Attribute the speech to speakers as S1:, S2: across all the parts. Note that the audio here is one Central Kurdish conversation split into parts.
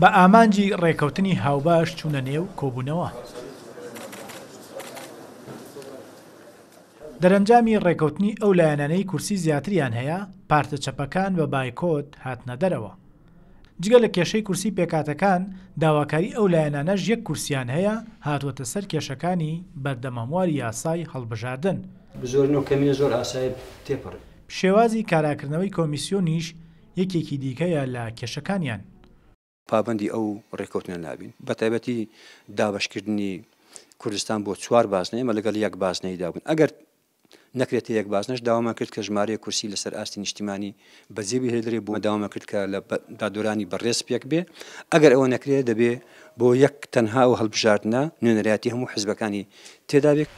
S1: بە ئامانجی ڕێکەوتنی هاوباش چوونە نێو کۆبوونەوە. دەرەنجامی ڕێکەوتنی ئەو لایەنەی کورسی زیاتریان هەیە پارتە چەپەکان بە بایکۆت هاتنە دەرەوە. جگە لە کێشەی کورسی پێکاتەکان داواکاری ئەو لایەنانەش یەک کورسیان هەیە هاتووەتە سەر کێشەکانی بەردەمەمواری یاسای هەڵبژاردن.
S2: بزۆر نەوەکەمی زۆر ئاسایی تێپڕ.
S1: شێوازی کاراکردنەوەی کۆمیسیۆنیش یەکێکی دیکەیە لە کێشەکانیان
S2: پابندی ئەو ڕێکوتنە نابین بەتیبەتی دابشکردنی کوردستان بۆ چوار بازنە ئمە لەگەڵ یەک بازنەی دابوون ئەگەر نەکرێت یەک بازنش داوامان کرد کە ژمارە کورسی لەسەر ئاستی نیشتیمانی بەجێبی هێدرێ بۆ داوامە کرد کە لە دادورانی بەڕێز پێک بێ ئەگەر ئەوە نەکرێت دەبێ بۆ یەک تەنها و هەڵبژاردنە نوێنەرەتی هەموو حزبەکانی تێدابێت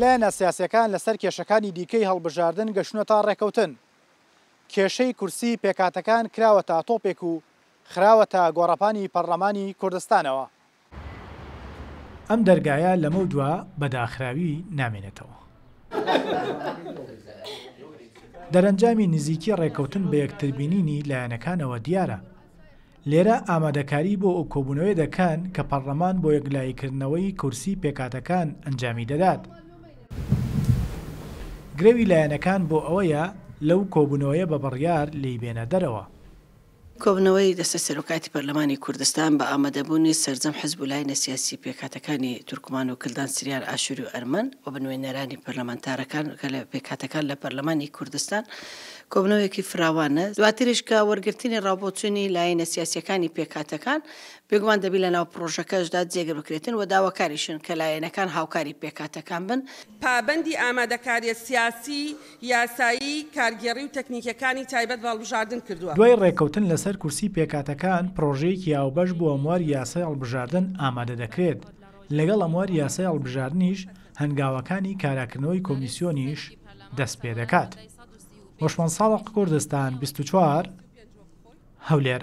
S1: لایەنە سیاسەکان لەسەر کێشەکانی دیکەی هەڵبژاردن گەشتونە تا ڕێکەوتن کێشەی کورسی پێکاتەکان کراوە تا تۆپێک و خراوەتە گۆڕپانی پەرلەمانی کوردستانەوە ئەم دەرگایە لەمە دووە بەداخراوی نامێنێتەوە دەرەنجامی نزیکی ڕێکەوتن بە یەکتربینینی لایەنەکانەوە دیارە لێرە ئامادەکاری بۆ ئەو کۆبوونەوەی دەکەن کە پەرلەمان بۆ یەکلاییکردنەوەی کورسی پێکاتەکان ئەنجامی دەدات. گرەوی لایەنەکان بۆ ئەوەیە لەو کۆبوونەوەیە بە بڕیار لی بێنە دەرەوە
S3: کۆبنەوەی دەستە سەرۆکاتی پەرلەمانی کوردستان بە ئامادەبوونی سەررجەم حزبولای نەسیاسی پێکاتەکانی تورکمان و کلدان سریان ئاشوری و ئەرمەن و بنوێنەرانی پەرلەمانتارەکان کە لە پێکاتەکان لە پەرلەمانی کوردستان کۆبنەوەیەکی فراوانە دواتریشکە وەرگرتنی ڕابۆچوونی لای نەسیاسیەکانی پێکاتەکان بێگومان دەبی لە ناو پرۆژەکەشدا جێگر بکرێتن و داواکاریشن کە لایەنەکان هاوکاری پێکاتەکان بن پابندی ئامادەکاریە سیاسی یاسایی کارگێڕی و تەکنیکەکانی تایبەت باڵبژاردن کردووە دوای
S1: ڕێککەوتن لە لەسەر کورسی پێکاتەکان پرۆژەیەکی یاوبەش بۆ ئەموار یاسای هەڵبژاردن ئامادە دەکرێت لەگەڵ ئەموار یاسای هەڵبژاردنیش هەنگاوەکانی کاراکردنەوەی کۆمیسیۆنیش دەست پێ دەکات. وەشمان ساڵق کوردستان 24 هەولێر.